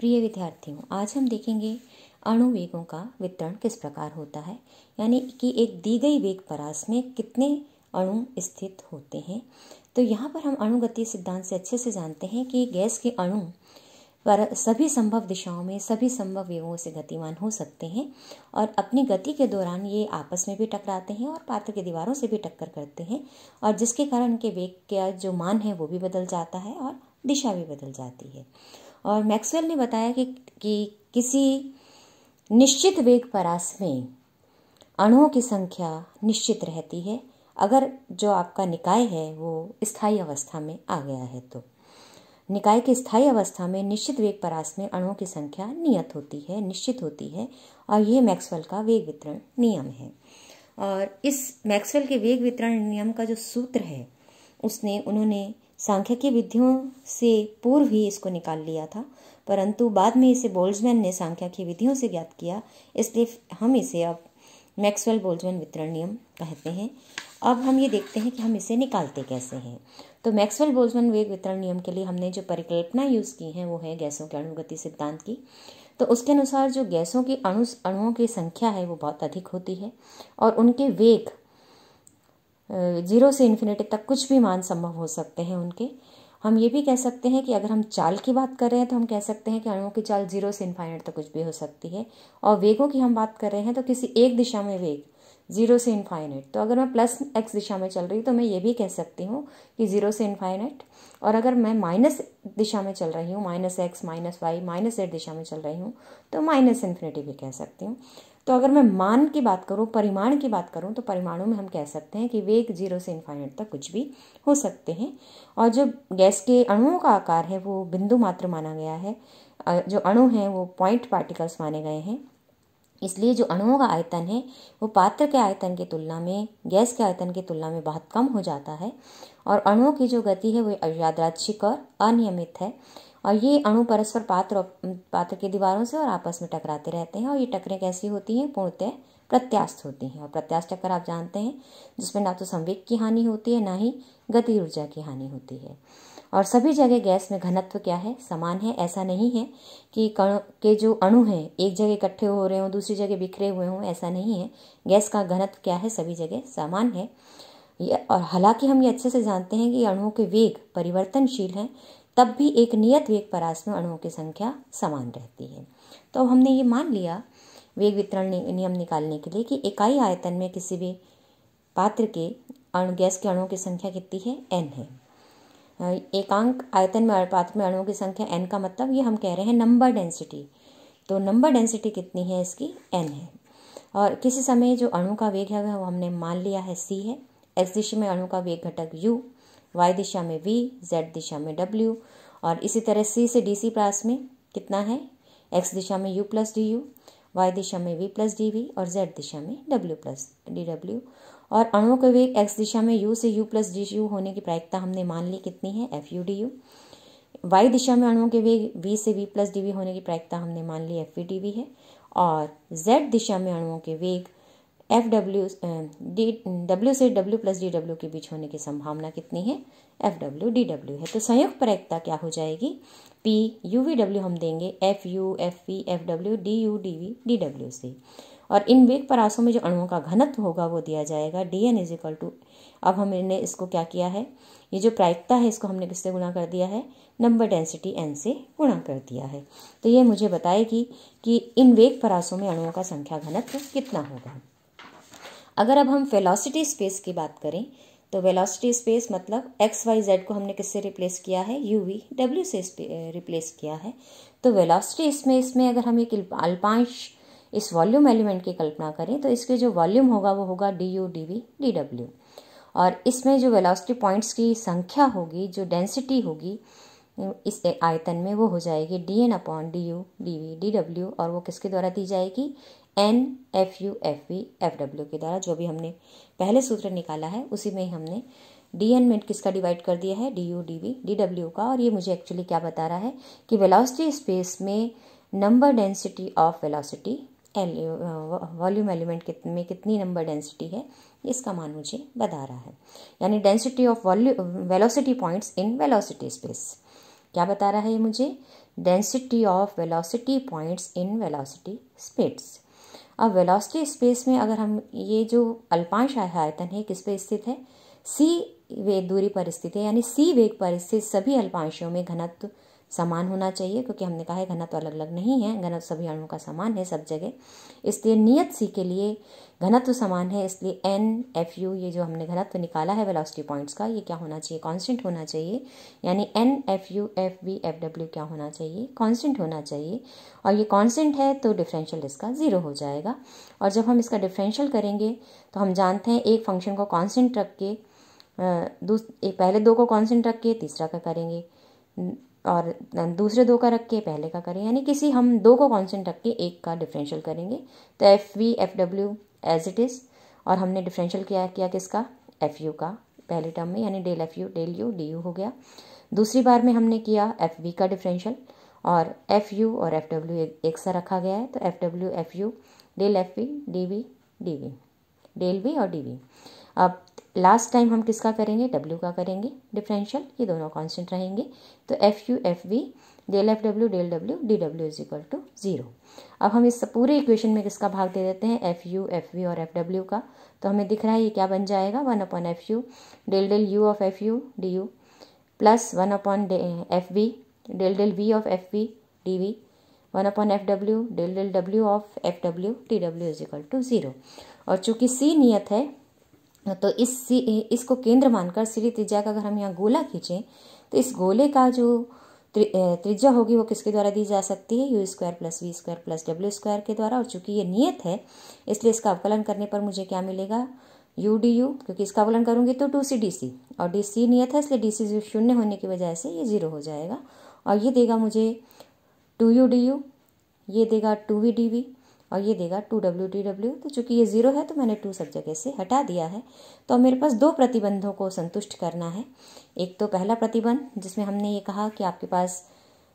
प्रिय विद्यार्थियों आज हम देखेंगे अणु वेगों का वितरण किस प्रकार होता है यानी कि एक दी गई वेग परास में कितने अणु स्थित होते हैं तो यहाँ पर हम अणुगति सिद्धांत से अच्छे से जानते हैं कि गैस के अणु पर सभी संभव दिशाओं में सभी संभव वेगों से गतिमान हो सकते हैं और अपनी गति के दौरान ये आपस में भी टकराते हैं और पात्र की दीवारों से भी टक्कर करते हैं और जिसके कारण उनके वेग का जो मान है वो भी बदल जाता है और दिशा भी बदल जाती है और मैक्सवेल ने बताया कि, कि किसी निश्चित वेग परास में अणुओं की संख्या निश्चित रहती है अगर जो आपका निकाय है वो स्थायी अवस्था में आ गया है तो निकाय की स्थायी अवस्था में निश्चित वेग परास में अणुओं की संख्या नियत होती है निश्चित होती है और यह मैक्सवेल का वेग वितरण नियम है और इस मैक्सवेल के वेग वितरण नियम का जो सूत्र है उसने उन्होंने सांख्यिकी विधियों से पूर्व ही इसको निकाल लिया था परंतु बाद में इसे बोल्ट्जमैन ने सांख्यिकी विधियों से ज्ञात किया इसलिए हम इसे अब मैक्सवेल बोल्ट्जमैन वितरण नियम कहते हैं अब हम ये देखते हैं कि हम इसे निकालते कैसे हैं तो मैक्सवेल बोल्ट्जमैन वेग वितरण नियम के लिए हमने जो परिकल्पना यूज़ की है वो है गैसों के अणुगति सिद्धांत की तो उसके अनुसार जो गैसों की अणु अणुओं की संख्या है वो बहुत अधिक होती है और उनके वेग जीरो से इन्फिनिटी तक कुछ भी मान संभव हो सकते हैं उनके हम ये भी कह सकते हैं कि अगर हम चाल की बात कर रहे हैं तो हम कह सकते हैं कि अणुओं की चाल जीरो से इन्फाइनेट तक कुछ भी हो सकती है और वेगों की हम बात कर रहे हैं तो किसी एक दिशा में वेग जीरो से इन्फाइनेट तो अगर मैं प्लस एक्स दिशा में चल रही हूँ तो मैं ये भी कह सकती हूँ कि जीरो से इन्फाइनेट और अगर मैं माइनस दिशा में चल रही हूँ minus X minus Y minus eight दिशा में चल रही हूँ तो माइनस इन्फिनिटी भी कह सकती हूँ तो अगर मैं मान की बात करूँ परिमाण की बात करूँ तो परिमाणों में हम कह सकते हैं कि वेग जीरो से इन्फाइनेट तक कुछ भी हो सकते हैं और जो गैस के अणुओं का आकार है वो बिंदु मात्र माना गया है जो अणु हैं वो पॉइंट पार्टिकल्स माने गए हैं इसलिए जो अणुओं का आयतन है वो पात्र के आयतन की तुलना में गैस के आयतन की तुलना में बहुत कम हो जाता है और अणुओं की जो गति है वो यादराक्षिक और अनियमित है और ये अणु परस्पर पात्र पात्र की दीवारों से और आपस में टकराते रहते हैं और ये टकरें कैसी होती हैं पूर्णतः प्रत्यास्थ होती हैं और प्रत्यास्थ टक्कर आप जानते हैं जिसमें ना तो संवेग की हानि होती है ना ही गति ऊर्जा की हानि होती है और सभी जगह गैस में घनत्व क्या है समान है ऐसा नहीं है कि कण के जो अणु हैं एक जगह इकट्ठे हो रहे हों दूसरी जगह बिखरे हुए हों ऐसा नहीं है गैस का घनत्व क्या है सभी जगह समान है और हालांकि हम ये अच्छे से जानते हैं कि अणुओं के वेग परिवर्तनशील हैं तब भी एक नियत वेग परास में अणुओं की संख्या समान रहती है तो हमने ये मान लिया वेग वितरण नियम निकालने के लिए कि इकाई आयतन में किसी भी पात्र के अणु गैस के अणुओं की संख्या कितनी है एन है एकांक आयतन में पात्र में अणुओं की संख्या एन का मतलब ये हम कह रहे हैं नंबर डेंसिटी तो नंबर डेंसिटी कितनी है इसकी एन है और किसी समय जो अणु का वेग है वह हमने मान लिया है सी है एक्स दिशा में अणु का वेग घटक यू वाई दिशा में वी जेड दिशा में डब्ल्यू और इसी तरह सी से डी सी प्लास में कितना है एक्स दिशा में U plus D U Y दिशा में वी प्लस डी वी और जेड दिशा में डब्ल्यू प्लस डी डब्ल्यू और अणुओं के वेग एक्स दिशा में यू से यू प्लस डी यू होने की प्रायिकता हमने मान ली कितनी है F U D U Y दिशा में अणुओं के वेग वी से वी प्लस डी वी होने की प्रायिकता हमने मान ली एफ वी डी वी है और जेड दिशा में अणुओं के वेग एफ डब्ल्यू डी डब्ल्यू से डब्ल्यू प्लस डी डब्ल्यू के बीच होने की संभावना कितनी है एफ डब्ल्यू डी डब्ल्यू है तो संयुक्त परैक्ता क्या हो जाएगी पी यू वी डब्ल्यू हम देंगे F U F V F W D U D we D W से और इन वेग परासों में जो अणुओं का घनत्व होगा वो दिया जाएगा D N is equal to अब हमने इसको क्या किया है ये जो प्रायिकता है इसको हमने किससे गुणा कर दिया है नंबर डेंसिटी एन से गुणा कर दिया है तो ये मुझे बताएगी कि इन वेग परासों में अणुओं का संख्या घनत्व कितना होगा अगर अब हम वेलोसिटी स्पेस की बात करें तो वेलोसिटी स्पेस मतलब एक्स वाई जेड को हमने किससे रिप्लेस किया है यू वी डब्ल्यू से रिप्लेस किया है तो वेलोसिटी स्पेस में अगर हम एक अल्पांश इस वॉल्यूम एलिमेंट की कल्पना करें तो इसके जो वॉल्यूम होगा वो होगा D U D we D W और इसमें जो वेलोसिटी पॉइंट्स की संख्या होगी जो डेंसिटी होगी इस आयतन में वो हो जाएगी D N upon D U D we D W और वो किसके द्वारा दी जाएगी N F U F V F W के द्वारा जो भी हमने पहले सूत्र निकाला है उसी में ही हमने डी एन में किसका डिवाइड कर दिया है D U D we D W का और ये मुझे एक्चुअली क्या बता रहा है कि वेलोसिटी स्पेस में number density of velocity volume element कित, में कितनी नंबर डेंसिटी है इसका मान मुझे बता रहा है यानी density of volume velocity points in velocity space क्या बता रहा है ये मुझे density of velocity points in velocity space अब वेलोसिटी स्पेस में अगर हम ये जो अल्पांश आयतन है किस पे स्थित है सी वेग दूरी पर स्थित है यानी सी वेग पर स्थित सभी अल्पांशों में घनत्व समान होना चाहिए क्योंकि हमने कहा है घनत्व अलग अलग नहीं है घनत्व सभी अणुओं का समान है सब जगह इसलिए नियत सी के लिए घनत्व समान है इसलिए एन एफ यू ये जो हमने घनत्व निकाला है वेलोसिटी पॉइंट्स का ये क्या होना चाहिए कांस्टेंट होना चाहिए यानी n F you f b f डब्ल्यू क्या होना चाहिए कांस्टेंट होना चाहिए और ये कांस्टेंट है तो डिफरेंशियल इसका ज़ीरो हो जाएगा और जब हम इसका डिफरेंशियल करेंगे तो हम जानते हैं एक फंक्शन को कांस्टेंट रख के दूस एक पहले दो को कांस्टेंट रख के तीसरा का करेंगे और दूसरे दो का रख के पहले का करें यानी किसी हम दो को कॉन्सेंट रख के एक का डिफरेंशियल करेंगे तो एफ वी एफ डब्ल्यू एज इट इज़ और हमने डिफरेंशियल किया किया किसका एफ यू का पहले टर्म में यानी del f you del u D u हो गया दूसरी बार में हमने किया एफ वी का डिफरेंशियल और एफ यू और एफ डब्ल्यू एक सा रखा गया है तो f W F you del f we D we D v del v और डी वी अब लास्ट टाइम हम किसका करेंगे डब्ल्यू का करेंगे डिफरेंशियल ये दोनों कांस्टेंट रहेंगे तो F U F V del F W del W D W is equal to zero अब हम इस पूरे इक्वेशन में किसका भाग दे देते हैं एफ यू एफ वी और एफ डब्ल्यू का तो हमें दिख रहा है ये क्या बन जाएगा one upon F you del del U of F U D U plus one upon F V del del V of F we D V one upon F W del del W of F W T W is equal to zero और चूंकि सी नियत है तो इस इसको केंद्र मानकर श्री त्रिज्या का अगर हम यहाँ गोला खींचें तो इस गोले का जो त्रिज्या होगी वो किसके द्वारा दी जा सकती है u square plus we square plus W square के द्वारा और चूंकि ये नियत है इसलिए इसका अवकलन करने पर मुझे क्या मिलेगा यू डी यू क्योंकि इसका अवकलन करूँगी तो टू सी डी सी और डी सी नियत है इसलिए डी सी शून्य होने की वजह से ये जीरो हो जाएगा और ये देगा मुझे टू यू डी यू ये देगा टू वी डी वी और ये देगा टू डब्ल्यू टी डब्ल्यू तो चूंकि ये ज़ीरो है तो मैंने टू सब जगह से हटा दिया है तो अब मेरे पास दो प्रतिबंधों को संतुष्ट करना है एक तो पहला प्रतिबंध जिसमें हमने ये कहा कि आपके पास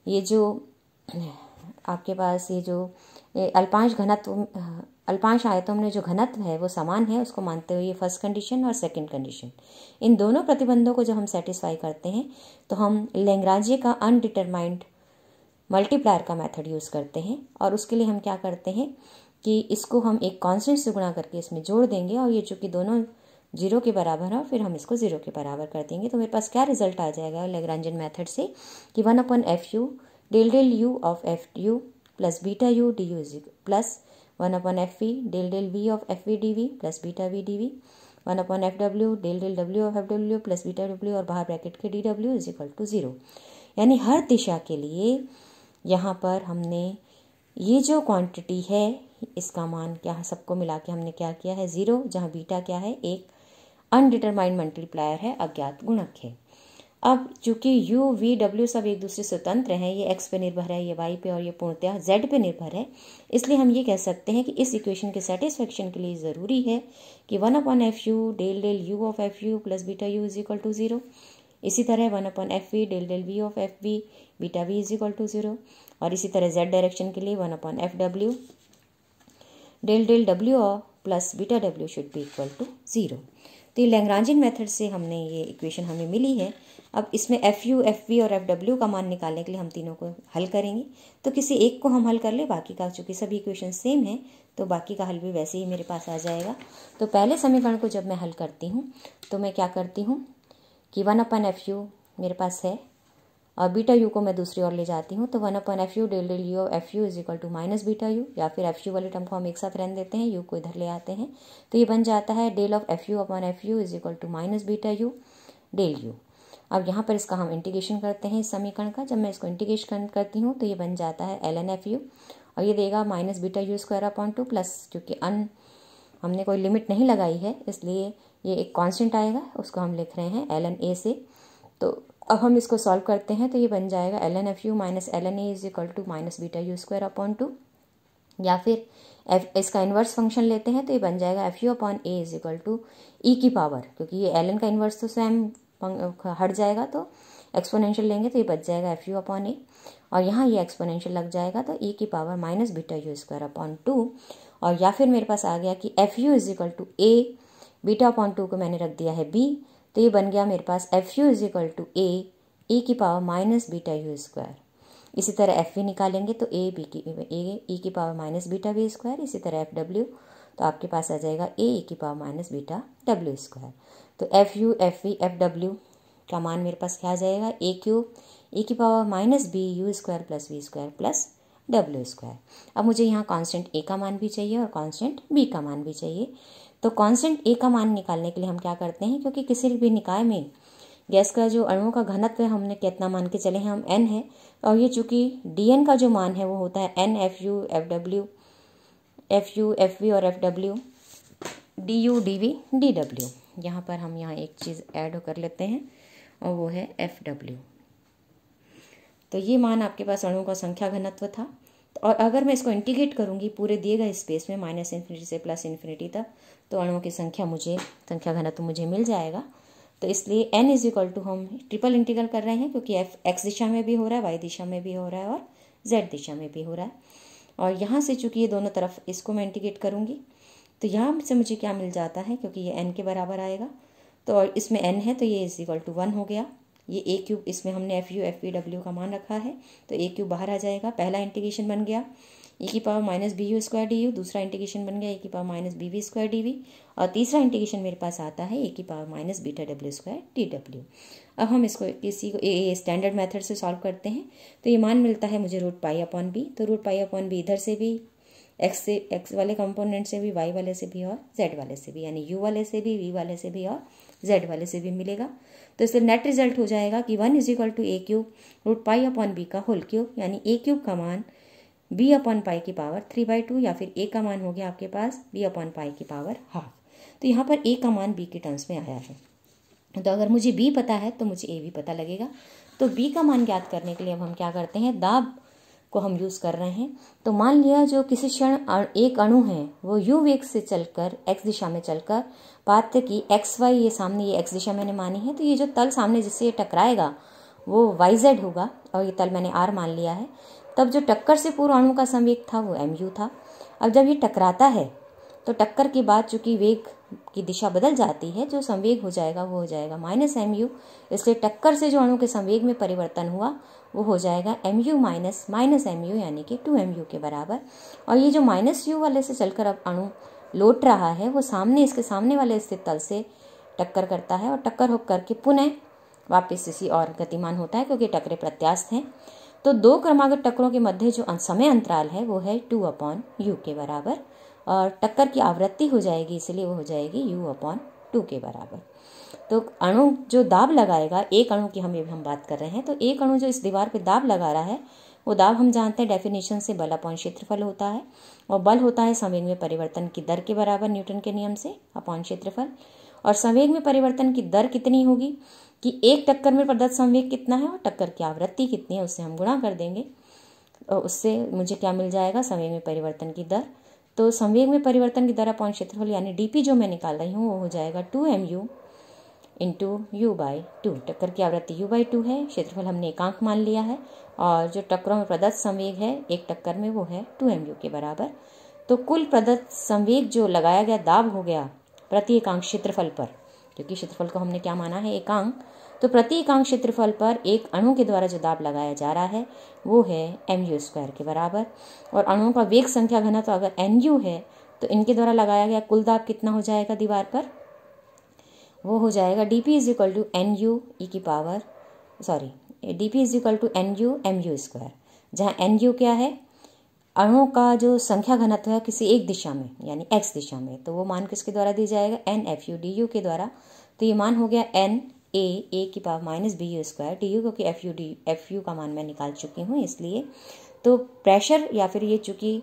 ये जो आपके पास ये जो अल्पांश घनत्व अल्पांश आयतों में जो घनत्व है वो समान है उसको मानते हुए ये फर्स्ट कंडीशन और सेकंड कंडीशन इन दोनों प्रतिबंधों को जब हम सेटिस्फाई करते हैं तो हम लेंगराजे का अनडिटरमाइंड मल्टीप्लायर का मेथड यूज़ करते हैं और उसके लिए हम क्या करते हैं कि इसको हम एक कांस्टेंट से गुणा करके इसमें जोड़ देंगे और ये चूँकि दोनों जीरो के बराबर है फिर हम इसको ज़ीरो के बराबर कर देंगे तो मेरे पास क्या रिजल्ट आ जाएगा लेग्रांजन मेथड से कि one upon F you del del U of F U plus beta U D U is plus one upon F V del del V of F we D V plus beta V D V one upon F W del del W of F W plus beta W और बाहर bracket के D W is equal to zero यानी हर दिशा के लिए यहाँ पर हमने ये जो क्वांटिटी है इसका मान क्या है सबको मिला के हमने क्या किया है ज़ीरो जहाँ बीटा क्या है एक अनडिटरमाइंड मल्टीप्लायर है अज्ञात गुणक है अब चूंकि यू वी डब्ल्यू सब एक दूसरे स्वतंत्र हैं ये एक्स पे निर्भर है ये वाई पे और ये पूर्णतया जेड पे निर्भर है इसलिए हम ये कह सकते हैं कि इस इक्वेशन के सेटिस्फेक्शन के लिए ज़रूरी है कि one upon F you del del U of F U plus beta U is equal to zero इसी तरह one upon F V del del V of F V beta V is equal to zero और इसी तरह Z direction के लिए one upon F W del del W plus beta W should be equal to zero तो ये लैंग्रांजिन method से हमने ये इक्वेशन हमें मिली है अब इसमें एफ यू एफ वी और एफ डब्ल्यू का मान निकालने के लिए हम तीनों को हल करेंगे तो किसी एक को हम हल कर ले बाकी का चूंकि सभी इक्वेशन सेम है तो बाकी का हल भी वैसे ही मेरे पास आ जाएगा तो पहले समीकरण को जब मैं हल करती हूँ तो मैं क्या करती हूँ कि वन अपन एफ यू मेरे पास है और बीटा यू को मैं दूसरी ओर ले जाती हूँ तो one upon F you del del u f u is equal to minus beta u या फिर एफ यू वाले टर्म को हम एक साथ रहने देते हैं यू को इधर ले आते हैं तो ये बन जाता है del of F u upon F u is equal to minus beta u del u अब यहाँ पर इसका हम इंटीग्रेशन करते हैं इस समीकरण का जब मैं इसको इंटीग्रेशन करती हूँ तो ये बन जाता है एल एन एफ यू और ये देगा minus beta u square upon two plus क्योंकि अन हमने कोई लिमिट नहीं लगाई है इसलिए ये एक कांस्टेंट आएगा उसको हम लिख रहे हैं एल एन ए से तो अब हम इसको सॉल्व करते हैं तो ये बन जाएगा l n F u minus l n a is equal to minus beta u square upon two या फिर एफ इसका इन्वर्स फंक्शन लेते हैं तो ये बन जाएगा f u upon a is equal to ई की पावर क्योंकि ये एल एन का इन्वर्स तो स्वयं हट जाएगा तो एक्सपोनेंशियल लेंगे तो ये बच जाएगा एफ यू अपॉन ए और यहाँ ये एक्सपोनेंशियल लग जाएगा तो ई e की power minus beta u square upon two और या फिर मेरे पास आ गया कि f u is equal to a beta upon two को मैंने रख दिया है बी तो ये बन गया मेरे पास f u is equal to a a की power minus beta u square इसी तरह एफ वी निकालेंगे तो ए बी की ए की power minus beta v square इसी तरह एफ डब्ल्यू तो आपके पास आ जाएगा ए ए की power minus beta W square तो F U F V F डब्ल्यू का मान मेरे पास क्या आ जाएगा ए क्यू ए की power minus B you square plus we square plus W square अब मुझे यहाँ कांस्टेंट ए का मान भी चाहिए और कांस्टेंट बी का मान भी चाहिए तो कांस्टेंट ए का मान निकालने के लिए हम क्या करते हैं क्योंकि किसी भी निकाय में गैस का जो अणुओं का घनत्व है हमने कितना मान के चले हैं हम एन है और ये चूंकि डी एन का जो मान है वो होता है N F you F W F U F we और F W D U D we D W यहाँ पर हम यहाँ एक चीज़ ऐड कर लेते हैं और वो है एफ डब्ल्यू तो ये मान आपके पास अणुओं का संख्या घनत्व था और अगर मैं इसको इंटीग्रेट करूँगी पूरे दिए गए स्पेस में माइनस इन्फिनिटी से प्लस इन्फिनिटी तक तो अणुओं की संख्या मुझे संख्या घनत्व तो मुझे मिल जाएगा तो इसलिए एन इज इक्वल टू हम ट्रिपल इंटीग्रल कर रहे हैं क्योंकि एफ एक्स दिशा में भी हो रहा है वाई दिशा में भी हो रहा है और जेड दिशा में भी हो रहा है और यहाँ से चूंकि ये दोनों तरफ इसको मैं इंटीग्रेट करूँगी तो यहाँ से मुझे क्या मिल जाता है क्योंकि ये एन के बराबर आएगा तो और इसमें एन है तो ये इज इक्वल टू वन हो गया ये ए क्यूब इसमें हमने एफ यू एफ पी डब्ल्यू का मान रखा है तो ए क्यूब बाहर आ जाएगा पहला इंटीग्रेशन बन गया ए e की power minus B you square D U दूसरा इंटीग्रेशन बन गया ए e की power minus B V square D V और तीसरा इंटीग्रेशन मेरे पास आता है ए e की power minus beta W square D W अब हम इसको किसी को स्टैंडर्ड मेथड से सॉल्व करते हैं तो ये मान मिलता है मुझे रूट पाई अपॉन बी तो रूट पाई अपॉन बी इधर से भी एक्स से एक्स वाले कंपोनेंट से भी वाई वाले से भी और जेड वाले से भी यानी यू वाले से भी वी वाले से भी और जेड वाले से भी मिलेगा तो इसलिए नेट रिजल्ट हो जाएगा कि one is equal to a cube root pi upon b का होल क्यूब यानी ए क्यूब का मान बी अपॉन पाई की पावर थ्री बाई टू या फिर ए का मान हो गया आपके पास बी अपॉन पाई की पावर हाफ तो यहाँ पर ए का मान बी के टर्म्स में आया है तो अगर मुझे बी पता है तो मुझे ए भी पता लगेगा तो बी का मान ज्ञात करने के लिए अब हम क्या करते हैं दाब को हम यूज़ कर रहे हैं तो मान लिया जो किसी क्षण एक अणु है वो यू वेग से चलकर एक्स दिशा में चलकर पात्र की एक्स वाई ये सामने ये एक्स दिशा मैंने मानी है तो ये जो तल सामने जिससे ये टकराएगा वो वाई जेड होगा और ये तल मैंने आर मान लिया है तब जो टक्कर से पूर्व अणु का संवेग था वो एम यू था अब जब ये टकराता है तो टक्कर के बाद चूंकि वेग की दिशा बदल जाती है जो संवेग हो जाएगा वो हो जाएगा माइनस एम यू इसलिए टक्कर से जो अणु के संवेग में परिवर्तन हुआ वो हो जाएगा m u minus minus m u यानी कि टू एम यू के बराबर और ये जो माइनस यू वाले से चलकर अब अणु लौट रहा है वो सामने इसके सामने वाले स्थित तल से टक्कर करता है और टक्कर होकर के पुनः वापस इसी और गतिमान होता है क्योंकि टकरे प्रत्यास्थ हैं तो दो क्रमागत टक्करों के मध्य जो समय अंतराल है वो है टू अपॉन यू के बराबर और टक्कर की आवृत्ति हो जाएगी इसलिए वो हो जाएगी यू अपॉन टू के बराबर तो अणु जो दाब लगाएगा एक अणु की हम हम बात कर रहे हैं तो एक अणु जो इस दीवार पे दाब लगा रहा है वो दाब हम जानते हैं डेफिनेशन से बल अपॉन क्षेत्रफल होता है और बल होता है संवेग में परिवर्तन की दर के बराबर न्यूटन के नियम से अपॉन क्षेत्रफल और संवेग में परिवर्तन की दर कितनी होगी कि एक टक्कर में प्रदत्त संवेग कितना है और टक्कर की आवृत्ति कितनी है उससे हम गुणा कर देंगे और उससे मुझे क्या मिल जाएगा संवेग में परिवर्तन की दर तो संवेग में परिवर्तन की दर अपॉन क्षेत्रफल यानी डी जो मैं निकाल रही हूँ वो हो जाएगा two m u into u by two टक्कर की आवृत्ति यू बाई टू है क्षेत्रफल हमने एकांक मान लिया है और जो टक्करों में प्रदत्त संवेग है एक टक्कर में वो है टू एम यू के बराबर तो कुल प्रदत्त संवेग जो लगाया गया दाब हो गया प्रति एकांक क्षेत्रफल पर क्योंकि क्षेत्रफल को हमने क्या माना है एकांक तो प्रति एकांक क्षेत्रफल पर एक अणु के द्वारा जो दाब लगाया जा रहा है वो है एम यू स्क्वायर के बराबर और अणुओं का वेग संख्या घनत्व तो अगर एन यू है तो इनके द्वारा लगाया गया कुल दाब कितना हो जाएगा दीवार पर वो हो जाएगा d p is equal to n u e की power sorry d p is equal to n u m u square जहाँ एन यू क्या है अणुओं का जो संख्या घनत्व है किसी एक दिशा में यानी एक्स दिशा में तो वो मान किसके द्वारा दिया जाएगा n F U D u के द्वारा तो ये मान हो गया एन ए ए की power minus B you square D u क्योंकि f you d f u का मान मैं निकाल चुकी हूँ इसलिए तो प्रेशर या फिर ये चूंकि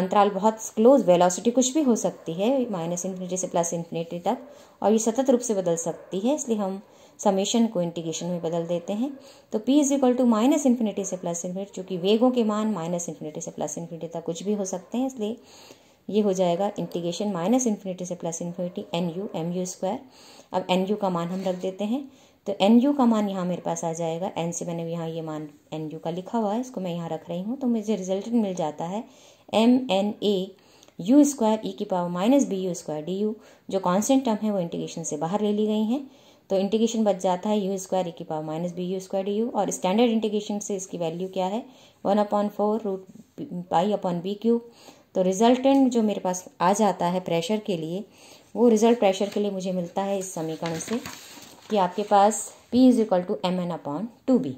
अंतराल बहुत क्लोज वेलोसिटी कुछ भी हो सकती है माइनस इन्फिनिटी से प्लस इन्फिनिटी तक और ये सतत रूप से बदल सकती है इसलिए हम समेशन को इंटीग्रेशन में बदल देते हैं तो p is equal to minus infinity से प्लस इन्फिनिटी चूँकि वेगों के मान माइनस इन्फिनिटी से प्लस इन्फिनिटी तक कुछ भी हो सकते हैं इसलिए ये हो जाएगा इंटीग्रेशन माइनस इन्फिनिटी से plus infinity n u m u square अब एन यू का मान हम रख देते हैं तो एन यू का मान यहाँ मेरे पास आ जाएगा एन से मैंने यहाँ ये मान एन यू का लिखा हुआ है इसको मैं यहाँ रख रही हूँ तो मुझे रिजल्ट मिल जाता है m n a u square e की power minus B you square D u जो कॉन्स्टेंट टर्म है वो इंटीग्रेशन से बाहर ले ली गई हैं तो इंटीग्रेशन बच जाता है यू स्क्वायर ए की power minus B you square D u और स्टैंडर्ड इंटीग्रेशन से इसकी वैल्यू क्या है one upon four root pi upon b q तो रिजल्टेंट जो मेरे पास आ जाता है प्रेशर के लिए वो रिजल्ट प्रेशर के लिए मुझे मिलता है इस समीकरण से कि आपके पास p is equal to m n upon two b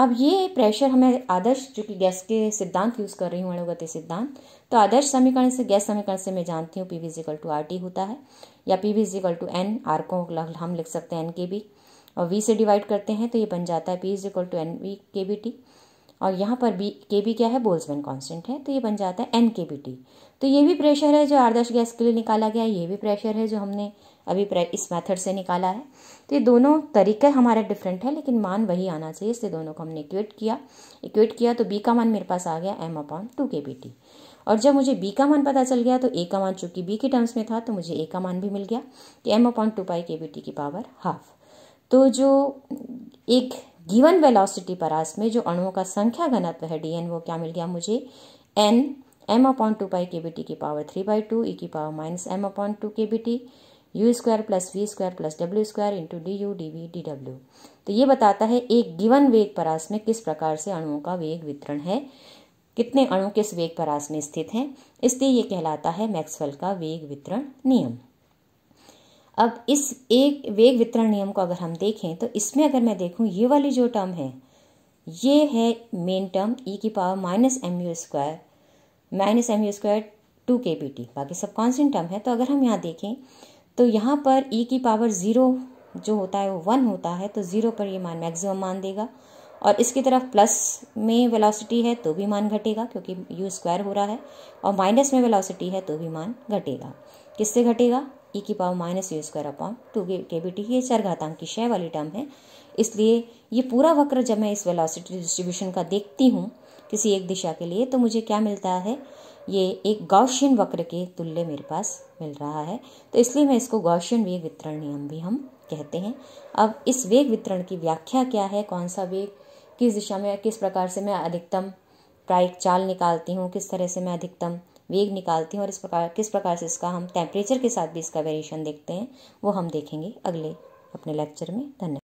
अब ये प्रेशर हमें आदर्श जो कि गैस के सिद्धांत यूज़ कर रही हूँ अणुगति सिद्धांत तो आदर्श समीकरण से गैस समीकरण से मैं जानती हूँ p v is equal to r t होता है या p v is equal to n r को हम लिख सकते हैं एन के बी और वी से डिवाइड करते हैं तो ये बन जाता है p is equal to n v k B t और यहाँ पर बी के बी क्या है बोल्समैन कांस्टेंट है तो ये बन जाता है एन के बी टी तो ये भी प्रेशर है जो आदर्श गैस के लिए निकाला गया ये भी प्रेशर है जो हमने अभी इस मेथड से निकाला है तो ये दोनों तरीके हमारे डिफरेंट है लेकिन मान वही आना चाहिए इसलिए दोनों को हमने इक्वेट किया इक्वेट किया तो बी का मान मेरे पास आ गया एम अपॉन टू के बी टी और जब मुझे बी का मान पता चल गया तो ए का मान चूंकि बी के टर्म्स में था तो मुझे ए का मान भी मिल गया कि एम अपॉन टू पाई के बी टी की पावर हाफ तो जो एक गिवन वेलोसिटी परास में जो अणुओं का संख्या घनत्व है डी एन वो क्या मिल गया मुझे N M upon two pi के बी टी की पावर थ्री बाई टू ई की power minus M upon two के B T U square plus we square plus W square into D U D we D W तो ये बताता है एक given वेग परास में किस प्रकार से अणुओं का वेग वितरण है कितने अणु किस वेग परास में स्थित हैं इसलिए ये कहलाता है मैक्सवेल का वेग वितरण नियम अब इस एक वेग वितरण नियम को अगर हम देखें तो इसमें अगर मैं देखूं ये वाली जो टर्म है ये है मेन टर्म ई की power minus m u square minus m u square two k p t बाकी सब कॉन्सेंट टर्म है तो अगर हम यहाँ देखें तो यहाँ पर e की पावर ज़ीरो जो होता है वो वन होता है तो ज़ीरो पर ये मान मैक्सिमम मान देगा और इसकी तरफ प्लस में वेलोसिटी है तो भी मान घटेगा क्योंकि यू स्क्वायर हो रहा है और माइनस में वेलोसिटी है तो भी मान घटेगा किससे घटेगा ई e की power minus u square upon two के बी टी ये चार घातांक की शय वाली टर्म है इसलिए ये पूरा वक्र जब मैं इस वेलोसिटी डिस्ट्रीब्यूशन का देखती हूँ किसी एक दिशा के लिए तो मुझे क्या मिलता है ये एक गौशियन वक्र के तुल्य मेरे पास मिल रहा है तो इसलिए मैं इसको गौशियन वेग वितरण नियम भी हम कहते हैं अब इस वेग वितरण की व्याख्या क्या है कौन सा वेग किस दिशा में किस प्रकार से मैं अधिकतम प्रायिक चाल निकालती हूँ किस तरह से मैं अधिकतम वेग निकालती हूँ और इस प्रकार किस प्रकार से इसका हम टेम्परेचर के साथ भी इसका वेरिएशन देखते हैं वो हम देखेंगे अगले अपने लेक्चर में धन्यवाद